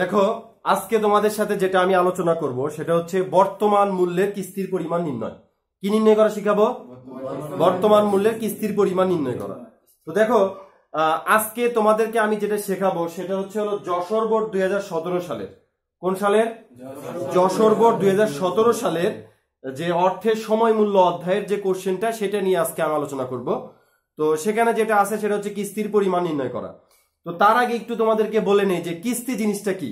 দেখো আজকে তোমাদের সাথে যেটা আমি আলোচনা করব সেটা হচ্ছে বর্তমান মূল্যের কিস্তির পরিমাণ নির্ণয় কি নির্ণয় করা শিখাবো বর্তমান মূল্যের কিস্তির পরিমাণ নির্ণয় করা তো দেখো আজকে তোমাদেরকে আমি যেটা শেখাবো সেটা হচ্ছে হলো যশোর বোর্ড দুই সালের কোন সালের যশোর বোর্ড দুই সালের যে অর্থের সময় মূল্য অধ্যায়ের যে কোশ্চেনটা সেটা নিয়ে আজকে আমি আলোচনা করব তো সেখানে যেটা আছে সেটা হচ্ছে কিস্তির পরিমাণ নির্ণয় করা তো তার আগে একটু তোমাদেরকে বলে নেই যে কিস্তি জিনিসটা কি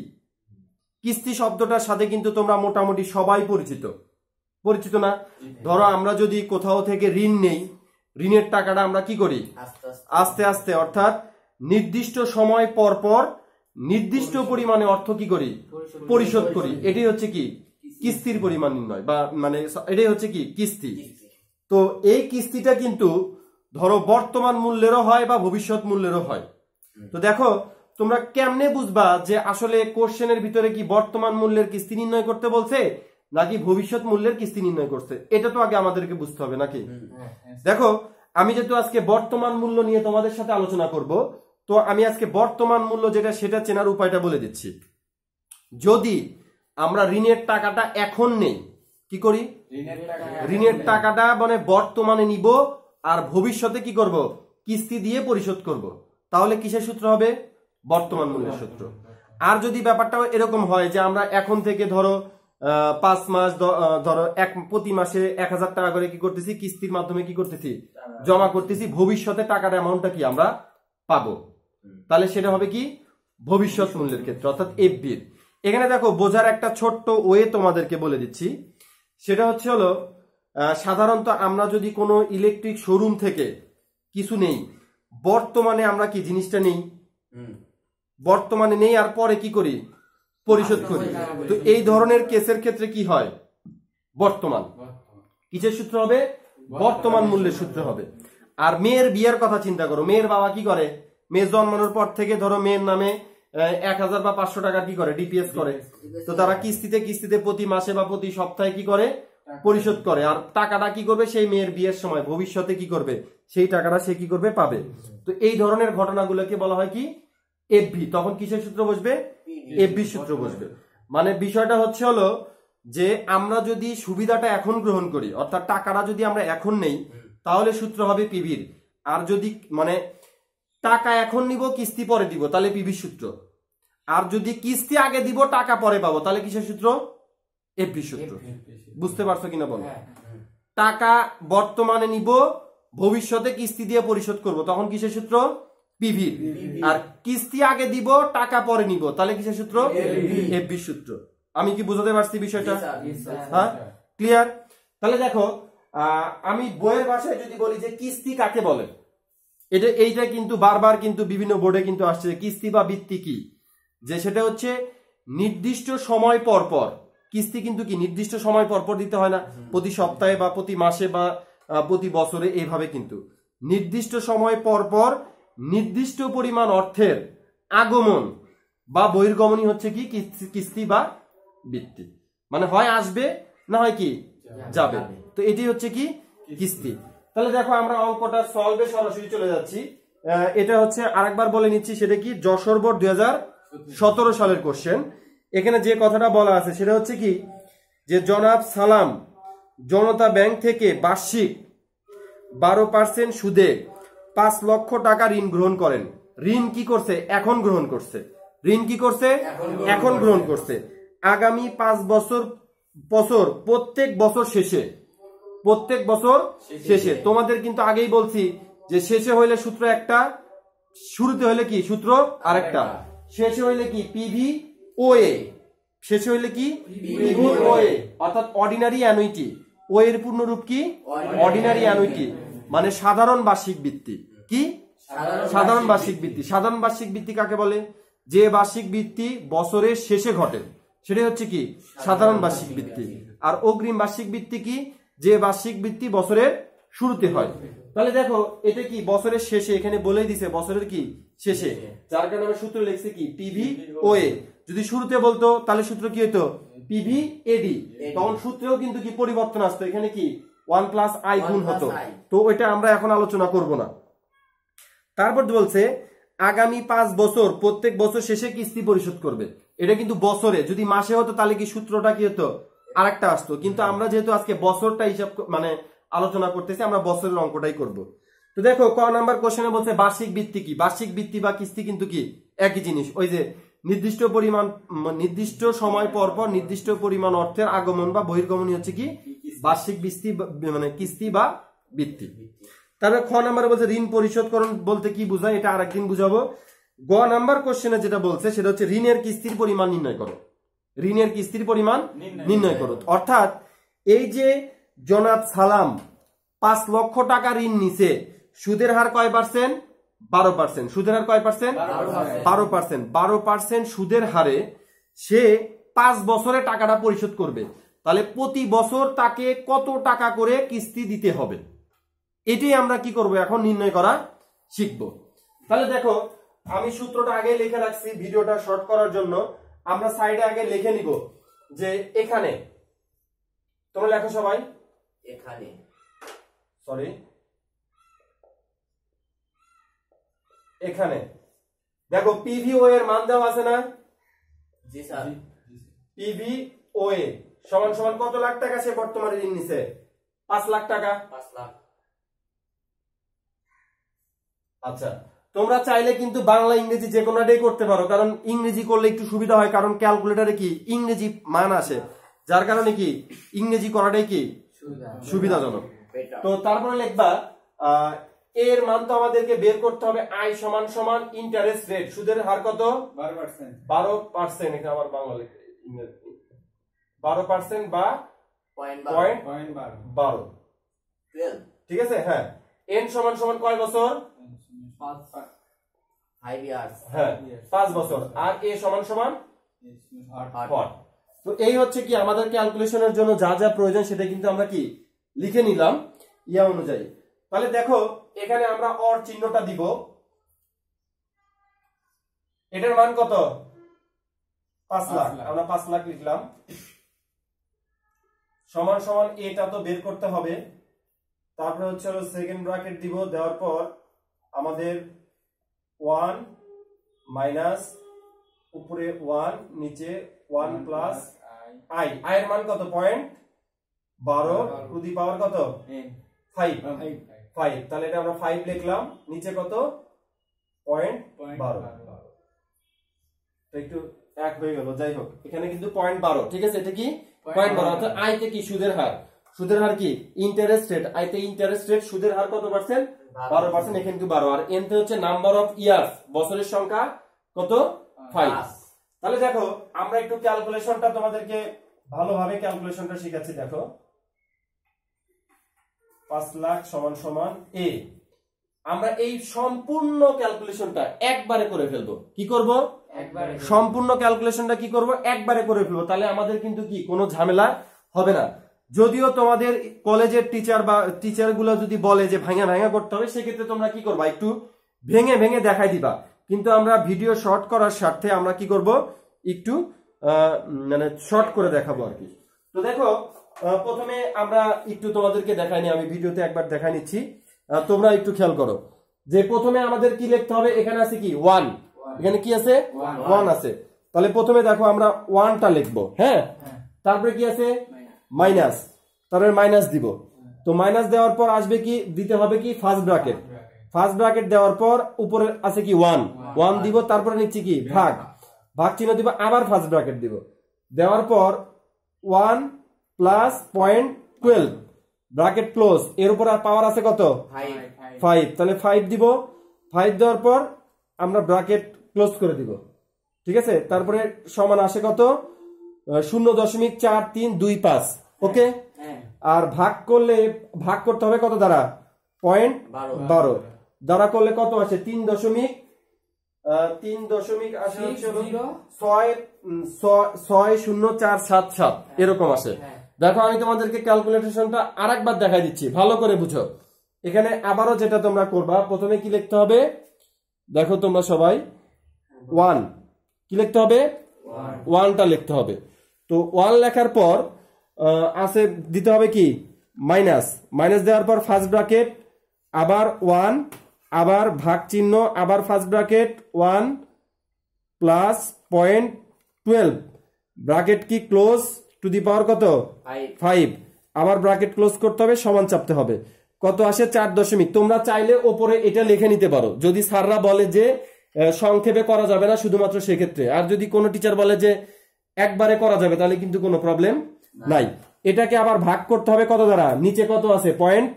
কিস্তি শব্দটার সাথে কিন্তু তোমরা মোটামুটি সবাই পরিচিত পরিচিত না ধরো আমরা যদি কোথাও থেকে ঋণ নেই ঋণের টাকাটা আমরা কি করি আস্তে আস্তে অর্থাৎ নির্দিষ্ট সময় পর পর নির্দিষ্ট পরিমাণে অর্থ কি করি পরিশোধ করি এটাই হচ্ছে কি কিস্তির পরিমাণ নির্ণয় বা মানে এটাই হচ্ছে কি কিস্তি তো এই কিস্তিটা কিন্তু ধরো বর্তমান মূল্যেরও হয় বা ভবিষ্যৎ মূল্যেরও হয় তো দেখো তোমরা কেমনে বুঝবা যে আসলে কোশ্চেনের ভিতরে কি বর্তমান মূল্যের কিস্তি নির্ণয় করতে বলছে নাকি ভবিষ্যৎ মূল্যের কিস্তি নির্ণয় করছে এটা তো আগে আমাদেরকে বুঝতে হবে নাকি হ্যাঁ, হ্যাঁ। দেখো আমি যেহেতু আজকে বর্তমান মূল্য নিয়ে তোমাদের সাথে আলোচনা করব তো আমি আজকে বর্তমান মূল্য যেটা সেটা চেনার উপায়টা বলে দিচ্ছি যদি আমরা ঋণের টাকাটা এখন নেই কি করি ঋণের টাকাটা মানে বর্তমানে নিব আর ভবিষ্যতে কি করব কিস্তি দিয়ে পরিশোধ করব তাহলে কিসের সূত্র হবে বর্তমান মূল্যের সূত্র আর যদি ব্যাপারটা এরকম হয় যে আমরা এখন থেকে ধরো পাঁচ মাস ধরো এক প্রতি মাসে এক হাজার টাকা করে কি করতেছি কিস্তির মাধ্যমে কি করতেছি জমা করতেছি ভবিষ্যতে টাকার অ্যামাউন্টটা কি আমরা পাবো তাহলে সেটা হবে কি ভবিষ্যৎ মূল্যের ক্ষেত্রে অর্থাৎ এফবির এখানে দেখো বোঝার একটা ছোট্ট ওয়ে তোমাদেরকে বলে দিচ্ছি সেটা হচ্ছে হলো সাধারণত আমরা যদি কোনো ইলেকট্রিক শোরুম থেকে কিছু নেই বর্তমানে আমরা কি জিনিসটা নেই বর্তমানে নেই আর পরে কি করি পরিশোধ আচ্ছা, করি তো এই ধরনের কেসের ক্ষেত্রে কি হয় বর্তমান কিসের সূত্র হবে বর্তমান মূল্যের সূত্র হবে আর মেয়ের বিয়ের কথা চিন্তা করো মেয়ের বাবা কি করে মেয়ে জন্মানোর পর থেকে ধরো মেয়ের নামে এক হাজার বা পাঁচশো টাকা কি করে ডিপিএস করে তো তারা কিস্তিতে কিস্তিতে প্রতি মাসে বা প্রতি সপ্তাহে কি করে পরিশোধ করে আর টাকাটা কি করবে সেই মেয়ের বিয়ের সময় ভবিষ্যতে কি করবে সেই টাকাটা সে কি করবে পাবে তো এই ধরনের ঘটনাগুলোকে বলা হয় কি এফবি তখন কিসের সূত্র বসবে এফবি সূত্র বসবে মানে বিষয়টা হচ্ছে হলো যে আমরা যদি সুবিধাটা এখন গ্রহণ করি অর্থাৎ টাকাটা যদি আমরা এখন নেই তাহলে সূত্র হবে পিভির আর যদি মানে টাকা এখন নিব কিস্তি পরে দিব তাহলে পিভির সূত্র আর যদি কিস্তি আগে দিব টাকা পরে পাবো তাহলে কিসের সূত্র এফবি সূত্র বুঝতে পারছো কিনা বলো হ্যাঁ, হ্যাঁ। টাকা বর্তমানে নিব ভবিষ্যতে কিস্তি দিয়ে পরিশোধ করব তখন কিসের সূত্র পিভি আর কিস্তি আগে দিব টাকা পরে নিব তাহলে কিসের সূত্র এফবি সূত্র আমি কি বুঝাতে পারছি বিষয়টা হ্যাঁ ক্লিয়ার তাহলে দেখো আমি বইয়ের ভাষায় যদি বলি যে কিস্তি কাকে বলে এটা এইটা কিন্তু বারবার কিন্তু বিভিন্ন বোর্ডে কিন্তু আসছে কিস্তি বা বৃত্তি কি যে সেটা হচ্ছে নির্দিষ্ট সময় পর পর কিস্তি কিন্তু কি নির্দিষ্ট সময় পর পর দিতে হয় না প্রতি সপ্তাহে বা প্রতি মাসে বা প্রতি বছরে এইভাবে কিন্তু নির্দিষ্ট সময় পরপর নির্দিষ্ট পরিমাণ অর্থের আগমন বা বহির্গমনই হচ্ছে কি কিস্তি বা বৃত্তি মানে হয় আসবে না হয় কি যাবে তো এটি হচ্ছে কি কিস্তি তাহলে দেখো আমরা অঙ্কটা সলভে সরাসরি চলে যাচ্ছি এটা হচ্ছে আরেকবার বলে নিচ্ছি সেটা কি যশোর বোর্ড দুই সতেরো সালের কোশ্চেন এখানে যে কথাটা বলা আছে সেটা হচ্ছে কি যে জনাব সালাম জনতা ব্যাংক থেকে বার্ষিক বারো পার্সেন্ট সুদে পাঁচ লক্ষ টাকা ঋণ গ্রহণ করেন ঋণ কি করছে এখন গ্রহণ করছে ঋণ কি করছে এখন গ্রহণ করছে আগামী পাঁচ বছর বছর প্রত্যেক বছর শেষে প্রত্যেক বছর শেষে তোমাদের কিন্তু আগেই বলছি যে শেষে হইলে সূত্র একটা শুরুতে হইলে কি সূত্র আরেকটা শেষে হইলে কি পিভি ও এ শেষে হইলে কি ওয়ে অর্থাৎ অর্ডিনারি অ্যানুইটি ও এর পূর্ণরূপ কি অর্ডিনারি অ্যানুইটি মানে সাধারণ বার্ষিক বৃত্তি কি সাধারণ বার্ষিক বৃত্তি সাধারণ বার্ষিক বৃত্তি কাকে বলে যে বার্ষিক বৃত্তি বছরের শেষে ঘটে সেটাই হচ্ছে কি সাধারণ বার্ষিক বৃত্তি আর অগ্রিম বার্ষিক বৃত্তি কি যে বার্ষিক বৃত্তি বছরের শুরুতে হয় তাহলে দেখো এটা কি বছরের শেষে এখানে বলেই দিছে বছরের কি শেষে যার কারণে আমরা সূত্র লিখছি কি টিভি ও এ যদি শুরুতে বলতো তাহলে সূত্র কি হতো পিভি এডি তখন সূত্রেও কিন্তু কি পরিবর্তন আসতো এখানে কি ওয়ান প্লাস আই গুণ হতো তো ওইটা আমরা এখন আলোচনা করব না তারপর বলছে আগামী পাঁচ বছর প্রত্যেক বছর শেষে কিস্তি পরিশোধ করবে এটা কিন্তু বছরে যদি মাসে হতো তাহলে কি সূত্রটা কি হতো আর একটা আসতো কিন্তু আমরা যেহেতু আজকে বছরটা হিসাব মানে আলোচনা করতেছি আমরা বছরের অঙ্কটাই করব তো দেখো ক নাম্বার কোশ্চেনে বলছে বার্ষিক বৃত্তি কি বার্ষিক বৃত্তি বা কিস্তি কিন্তু কি একই জিনিস ওই যে নির্দিষ্ট পরিমাণ নির্দিষ্ট সময় পর পর নির্দিষ্ট পরিমাণ অর্থের আগমন বা বহির্গমন হচ্ছে কি বার্ষিক বৃষ্টি মানে কিস্তি বা বৃত্তি তারপরে খ নাম্বার বলছে ঋণ পরিশোধকরণ বলতে কি বোঝায় এটা আরেকদিন বুঝাবো গ নাম্বার কোশ্চেনে যেটা বলছে সেটা হচ্ছে ঋণের কিস্তির পরিমাণ নির্ণয় করো ঋণের কিস্তির পরিমাণ নির্ণয় করো অর্থাৎ এই যে জনাব সালাম পাঁচ লক্ষ টাকা ঋণ নিছে সুদের হার কয় পার্সেন্ট বারো পার্সেন্ট সুদের হার কয় পার্সেন্ট বারো পার্সেন্ট বারো পার্সেন্ট সুদের হারে সে পাঁচ বছরে টাকাটা পরিশোধ করবে তাহলে প্রতি বছর তাকে কত টাকা করে কিস্তি দিতে হবে এটাই আমরা কি করব এখন নির্ণয় করা শিখব তাহলে দেখো আমি সূত্রটা আগে লিখে রাখছি ভিডিওটা শর্ট করার জন্য আমরা সাইডে আগে লিখে নিব যে এখানে তোমরা লেখো সবাই এখানে সরি এখানে দেখো পিভি ও এর মান দেওয়া আছে না জি স্যার পিভি ও এ সমান সমান কত লাখ টাকা সে বর্তমানে ঋণ নিছে পাঁচ লাখ টাকা পাঁচ লাখ আচ্ছা তোমরা চাইলে কিন্তু বাংলা ইংরেজি যে কোনোটাই করতে পারো কারণ ইংরেজি করলে একটু সুবিধা হয় কারণ ক্যালকুলেটারে কি ইংরেজি মান আসে যার কারণে কি ইংরেজি করাটাই কি সুবিধাজনক তো তারপরে লিখবা এর মান তো আমাদেরকে বের করতে হবে আই সমান সমান ইন্টারেস্ট রেট সুদের হার কত বারো পার্সেন্ট এখানে আমার বাংলা বারো পার্সেন্ট বা বারো ঠিক আছে হ্যাঁ এন সমান সমান কয় বছর হ্যাঁ পাঁচ বছর আর এ সমান সমান তো এই হচ্ছে কি আমাদের ক্যালকুলেশনের জন্য যা যা প্রয়োজন সেটা কিন্তু আমরা কি লিখে নিলাম ইয়া অনুযায়ী তাহলে দেখো এখানে আমরা অর চিহ্নটা দিব এটার মান কত পাঁচ লাখ আমরা পাঁচ লাখ লিখলাম সমান সমান এটা তো বের করতে হবে তারপরে হচ্ছে সেকেন্ড ব্রাকেট দিব দেওয়ার পর আমাদের ওয়ান মাইনাস উপরে ওয়ান নিচে ওয়ান প্লাস আই আয়ের মান কত পয়েন্ট বারো টু দি পাওয়ার কত ফাইভ হ্যাঁ। ফাইভ তাহলে এটা আমরা ফাইভ লিখলাম নিচে কত পয়েন্ট বারো তো একটু এক হয়ে গেল যাই হোক এখানে কিন্তু পয়েন্ট বারো ঠিক আছে এটা কি পয়েন্ট বারো অর্থাৎ আয়তে কি সুদের হার সুদের হার কি ইন্টারেস্ট রেট আইতে ইন্টারেস্ট রেট সুদের হার কত পার্সেন্ট বারো পার্সেন্ট এখানে কিন্তু বারো আর এন তে হচ্ছে নাম্বার অফ ইয়ার্স বছরের সংখ্যা কত ফাইভ তাহলে দেখো আমরা একটু ক্যালকুলেশনটা তোমাদেরকে ভালোভাবে ক্যালকুলেশনটা শিখাচ্ছি দেখো পাঁচ লাখ সমান সমান এ আমরা এই সম্পূর্ণ ক্যালকুলেশনটা একবারে করে ফেলবো কি করব সম্পূর্ণ ক্যালকুলেশনটা কি করব একবারে করে ফেলবো তাহলে আমাদের কিন্তু কি কোনো ঝামেলা হবে না যদিও তোমাদের কলেজের টিচার বা টিচারগুলো যদি বলে যে ভাঙা ভাঙা করতে হবে সেক্ষেত্রে তোমরা কি করবা একটু ভেঙে ভেঙে দেখাই দিবা কিন্তু আমরা ভিডিও শর্ট করার স্বার্থে আমরা কি করব একটু মানে শর্ট করে দেখাবো আর কি তো দেখো প্রথমে আমরা একটু তোমাদেরকে দেখাইনি আমি ভিডিওতে একবার দেখা নিচ্ছি তোমরা একটু খেয়াল করো যে প্রথমে আমাদের কি লিখতে হবে এখানে আছে কি ওয়ান এখানে কি আছে ওয়ান আছে তাহলে প্রথমে দেখো আমরা ওয়ানটা লিখবো হ্যাঁ, হ্যাঁ। তারপরে কি আছে মাইনাস তারপরে মাইনাস দিব হ্যাঁ। তো মাইনাস দেওয়ার পর আসবে কি দিতে হবে কি ফার্স্ট ব্রাকেট ফার্স্ট ব্রাকেট দেওয়ার পর উপরে আছে কি ওয়ান ওয়ান দিব তারপরে নিচ্ছি কি ভাগ ভাগ চিহ্ন দিব আবার ফার্স্ট ব্র্যাকেট দিব দেওয়ার পর one plus point twelve bracket close এর উপর আর পাওয়ার আছে কত ফাইভ তাহলে ফাইভ দিব ফাইভ দেওয়ার পর আমরা ব্রাকেট ক্লোজ করে দিব ঠিক আছে তারপরে সমান আসে কত শূন্য দশমিক চার তিন দুই পাঁচ ওকে হ্যাঁ, হ্যাঁ। আর ভাগ করলে ভাগ করতে হবে কত দ্বারা পয়েন্ট বারো দ্বারা করলে কত আছে তিন দশমিক তিন দশমিক আশি ছয় ছয় শূন্য চার সাত সাত হ্যাঁ। এরকম আসে দেখো আমি তোমাদেরকে ক্যালকুলেশনটা আরেকবার দেখাই দিচ্ছি ভালো করে বুঝো এখানে আবারও যেটা তোমরা করবা প্রথমে কি লিখতে হবে দেখো তোমরা সবাই ওয়ান কি লিখতে হবে ওয়ানটা লিখতে হবে তো ওয়ান লেখার পর আছে দিতে হবে কি মাইনাস মাইনাস দেওয়ার পর ফার্স্ট ব্রাকেট আবার ওয়ান আবার ভাগ চিহ্ন আবার first bracket one plus point twelve bracket কি ক্লোজ টু দি পাওয়ার কত ফাইভ আবার ব্রাকেট ক্লোজ করতে হবে সমান চাপতে হবে কত আসে চার দশমিক তোমরা চাইলে ওপরে এটা লিখে নিতে পারো যদি স্যাররা বলে যে সংক্ষেপে করা যাবে না শুধুমাত্র সেক্ষেত্রে আর যদি কোনো টিচার বলে যে একবারে করা যাবে তাহলে কিন্তু কোনো প্রবলেম নাই এটাকে আবার ভাগ করতে হবে কত দ্বারা নিচে কত আছে পয়েন্ট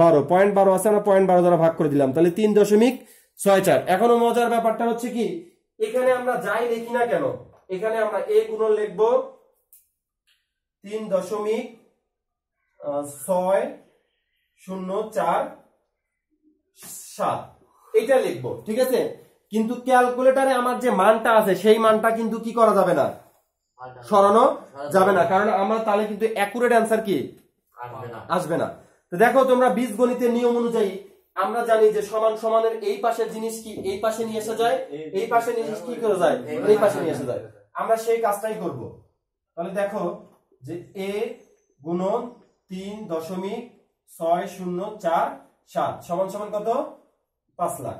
বারো পয়েন্ট বারো আছে আমরা পয়েন্ট বারো দ্বারা ভাগ করে দিলাম তাহলে তিন দশমিক ছয় চার এখনো মজার ব্যাপারটা হচ্ছে কি এখানে আমরা যাই লিখি না কেন এখানে আমরা এ গুণ লিখবো তিন দশমিক ছয় শূন্য চার সাত এটা লিখবো ঠিক আছে কিন্তু ক্যালকুলেটারে আমার যে মানটা আছে সেই মানটা কিন্তু কি করা যাবে না সরানো যাবে না কারণ তাহলে কিন্তু অ্যাকুরেট অ্যান্সার কি আসবে না দেখো তোমরা বীজ গণিতের নিয়ম অনুযায়ী আমরা জানি যে সমান সমানের এই পাশের জিনিস কি এই পাশে নিয়ে এসে যায় এই পাশে জিনিস কি করে যায় এই পাশে নিয়ে যায় আমরা সেই কাজটাই করব তাহলে দেখো যে এ গুণন তিন দশমিক ছয় শূন্য চার সাত সমান সমান কত পাঁচ লাখ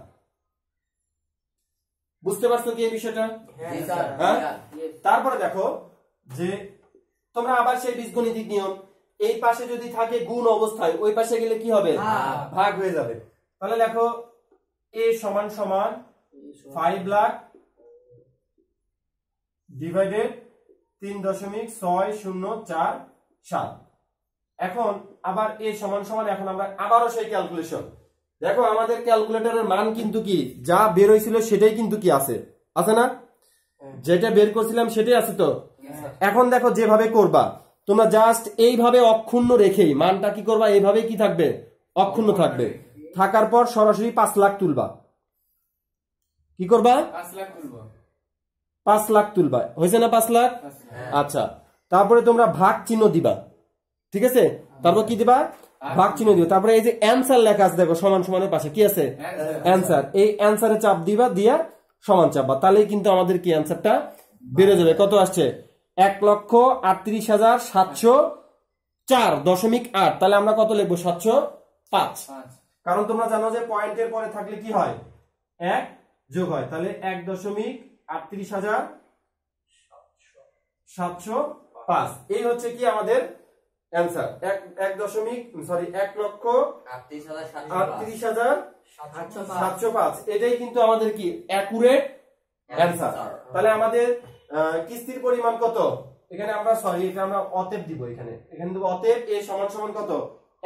বুঝতে পারছো কি এই বিষয়টা হ্যাঁ, হ্যাঁ? তারপরে দেখো যে তোমরা আবার সেই বীজগণিতিক নিয়ম এই পাশে যদি থাকে গুণ অবস্থায় ওই পাশে গেলে কি হবে ভাগ হয়ে যাবে তাহলে দেখো এ সমান সমান ফাইভ লাখ ডিভাইডেড তিন দশমিক ছয় শূন্য চার সাত এখন আবার এ সমান সমান এখন আমরা আবারও সেই ক্যালকুলেশন দেখো আমাদের ক্যালকুলেটরের মান কিন্তু কি যা বের হয়েছিল সেটাই কিন্তু কি আছে আছে না হ্যাঁ। যেটা বের করছিলাম সেটাই আছে তো এখন দেখো যেভাবে করবা তোমরা জাস্ট এইভাবে অক্ষুণ্ণ রেখেই মানটা কি করবা এইভাবে কি থাকবে অক্ষুণ্ণ থাকবে থাকার পর সরাসরি পাঁচ লাখ তুলবা কি করবা পাঁচ লাখ তুলবা পাঁচ লাখ তুলবা হয়েছে না পাঁচ লাখ হ্যাঁ। আচ্ছা তারপরে তোমরা ভাগ চিহ্ন দিবা ঠিক আছে তারপর কি দিবা ভাগ চিহ্ন দিবা তারপরে এই যে অ্যান্সার লেখা আছে দেখো সমান সমানের পাশে কি আছে অ্যান্সার এই অ্যান্সারে চাপ দিবা দিয়া সমান চাপবা তাহলেই কিন্তু আমাদের কি অ্যান্সারটা বেড়ে যাবে কত আসছে এক লক্ষ আটত্রিশ হাজার সাতশো চার দশমিক আট তাহলে আমরা কত লিখবো সাতশো পাঁচ কারণ তোমরা জানো যে পয়েন্টের পরে থাকলে কি হয় এক যোগ হয় তাহলে এক দশমিক আটত্রিশ হাজার সাতশো পাঁচ এই হচ্ছে কি আমাদের অ্যান্সার এক দশমিক সরি এক লক্ষ আটত্রিশ হাজার সাতশো পাঁচ এটাই কিন্তু আমাদের কি অ্যাকুরেট অ্যান্সার তাহলে আমাদের কিস্তির পরিমাণ কত এখানে আমরা সরি এটা আমরা অতেব দিব এখানে এখানে দেবো অতেব এ সমান সমান কত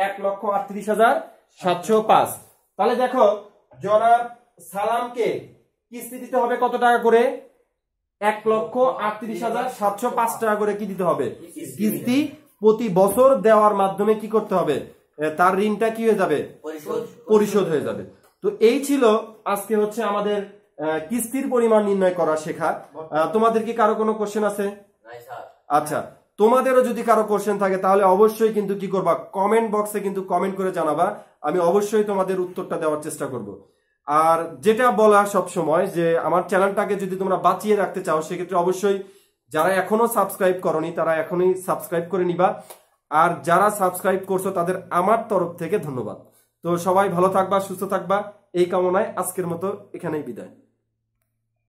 এক লক্ষ আটত্রিশ হাজার সাতশো পাঁচ তাহলে দেখো জনাব সালামকে কিস্তি দিতে হবে কত টাকা করে এক লক্ষ আটত্রিশ হাজার সাতশো পাঁচ টাকা করে কি দিতে হবে কিস্তি প্রতি বছর দেওয়ার মাধ্যমে কি করতে হবে তার ঋণটা কি হয়ে যাবে পরিশোধ হয়ে যাবে তো এই ছিল আজকে হচ্ছে আমাদের কিস্তির পরিমাণ নির্ণয় করা শেখা তোমাদের কি কারো কোনো কোশ্চেন আছে আচ্ছা তোমাদেরও যদি কারো কোশ্চেন থাকে তাহলে অবশ্যই কিন্তু কি করবা কমেন্ট বক্সে কিন্তু কমেন্ট করে জানাবা আমি অবশ্যই তোমাদের উত্তরটা দেওয়ার চেষ্টা করব আর যেটা বলা সব সময় যে আমার চ্যানেলটাকে যদি তোমরা বাঁচিয়ে রাখতে চাও সেক্ষেত্রে অবশ্যই যারা এখনো সাবস্ক্রাইব করনি তারা এখনই সাবস্ক্রাইব করে নিবা আর যারা সাবস্ক্রাইব করছো তাদের আমার তরফ থেকে ধন্যবাদ তো সবাই ভালো থাকবা সুস্থ থাকবা এই কামনায় আজকের মতো এখানেই বিদায়